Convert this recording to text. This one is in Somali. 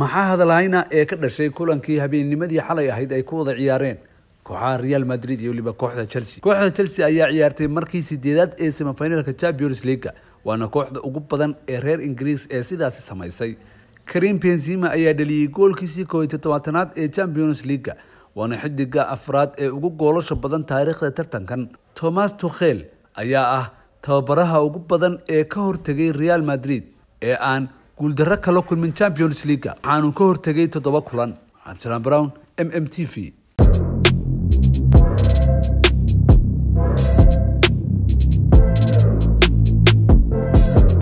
maxaa hadalhayna ee ka dhashay kulankii habeennimadii xalay ahayd ay ku wada ciyaareen kooxaha real madrid iyo waliba kooxda chelsea kooxda chelsea ayaa ciyaartay markii sideedaad ee semifinalka champions leaga waana kooxda ugu badan ee reer ingiriis ee sidaasi samaysay karim benzima ayaa dhaliyey goolkiisii kooiy toddobaatanaad ee champions leaga waana xidiga afraad ee ugu goolasha badan taariikhda tartankan tomas tukhel ayaa ah tababaraha ugu badan ee ka hortegay real madrid ee aan guuldarro kala kulmin champions leaga waxaanu ka hortegay toddoba kulan cabdisalaam brown m m t v